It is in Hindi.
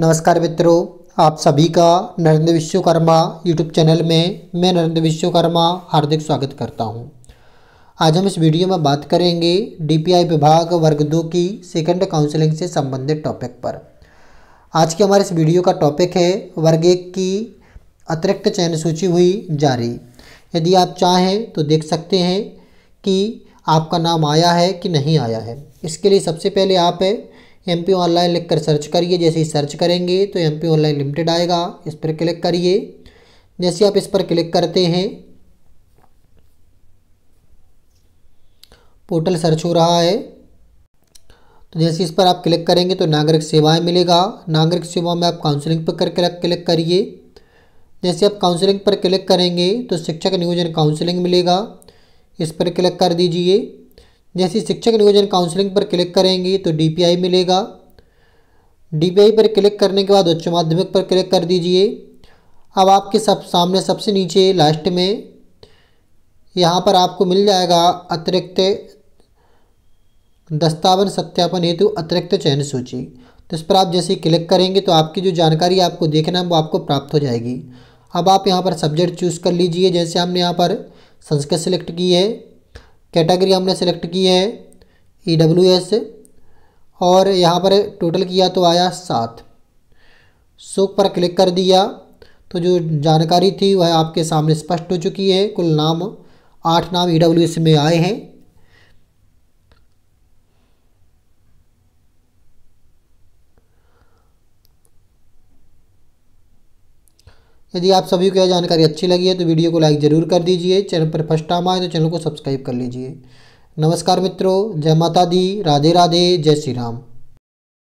नमस्कार मित्रों आप सभी का नरेंद्र विश्वकर्मा यूट्यूब चैनल में मैं नरेंद्र विश्वकर्मा हार्दिक स्वागत करता हूं। आज हम इस वीडियो में बात करेंगे डीपीआई विभाग वर्ग दो की सेकंड काउंसलिंग से संबंधित टॉपिक पर आज के हमारे इस वीडियो का टॉपिक है वर्ग एक की अतिरिक्त चयन सूची हुई जारी यदि आप चाहें तो देख सकते हैं कि आपका नाम आया है कि नहीं आया है इसके लिए सबसे पहले आप है एम पी ऑनलाइन लिख कर सर्च करिए जैसे ही सर्च करेंगे तो एम पी ऑनलाइन लिमिटेड आएगा इस पर क्लिक करिए जैसे आप इस पर क्लिक करते हैं पोर्टल सर्च हो रहा है तो जैसे इस पर आप क्लिक करेंगे तो नागरिक सेवाएं मिलेगा नागरिक सेवा में आप काउंसलिंग पर करके क्लिक करिए जैसे आप काउंसलिंग पर क्लिक करेंगे तो शिक्षक नियोजन काउंसलिंग मिलेगा इस पर क्लिक कर दीजिए जैसे शिक्षक नियोजन काउंसलिंग पर क्लिक करेंगी तो डीपीआई मिलेगा डीपीआई पर क्लिक करने के बाद उच्च माध्यमिक पर क्लिक कर दीजिए अब आपके सब सामने सबसे नीचे लास्ट में यहाँ पर आपको मिल जाएगा अतिरिक्त दस्तावन सत्यापन हेतु अतिरिक्त चयन सूची तो इस पर आप जैसे क्लिक करेंगे तो आपकी जो जानकारी आपको देखना है वो आपको प्राप्त हो जाएगी अब आप यहाँ पर सब्जेक्ट चूज़ कर लीजिए जैसे हमने यहाँ पर संस्कृत सेलेक्ट की है कैटेगरी हमने सेलेक्ट की है ई डब्ल्यू एस और यहाँ पर टोटल किया तो आया सात सो पर क्लिक कर दिया तो जो जानकारी थी वह आपके सामने स्पष्ट हो चुकी है कुल नाम आठ नाम ई डब्ल्यू एस में आए हैं यदि आप सभी को यह जानकारी अच्छी लगी है तो वीडियो को लाइक ज़रूर कर दीजिए चैनल पर फर्स्ट टाइम आए तो चैनल को सब्सक्राइब कर लीजिए नमस्कार मित्रों जय माता दी राधे राधे जय श्री राम